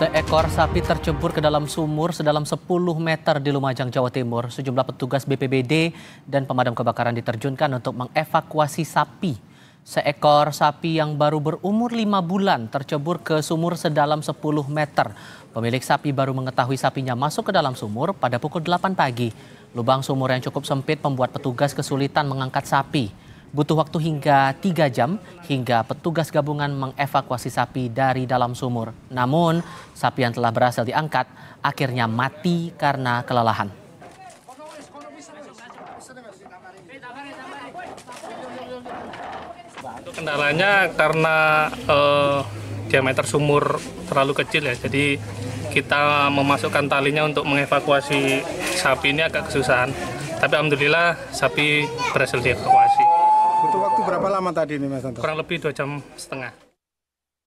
Seekor sapi tercebur ke dalam sumur sedalam 10 meter di Lumajang, Jawa Timur. Sejumlah petugas BPBD dan pemadam kebakaran diterjunkan untuk mengevakuasi sapi. Seekor sapi yang baru berumur 5 bulan tercebur ke sumur sedalam 10 meter. Pemilik sapi baru mengetahui sapinya masuk ke dalam sumur pada pukul 8 pagi. Lubang sumur yang cukup sempit membuat petugas kesulitan mengangkat sapi. Butuh waktu hingga 3 jam hingga petugas gabungan mengevakuasi sapi dari dalam sumur. Namun, sapi yang telah berhasil diangkat akhirnya mati karena kelelahan. Kendalanya karena eh, diameter sumur terlalu kecil ya, jadi kita memasukkan talinya untuk mengevakuasi sapi ini agak kesusahan. Tapi alhamdulillah sapi berhasil dievakuasi. Butuh waktu berapa lama tadi ini Mas Anto? Kurang lebih dua jam setengah.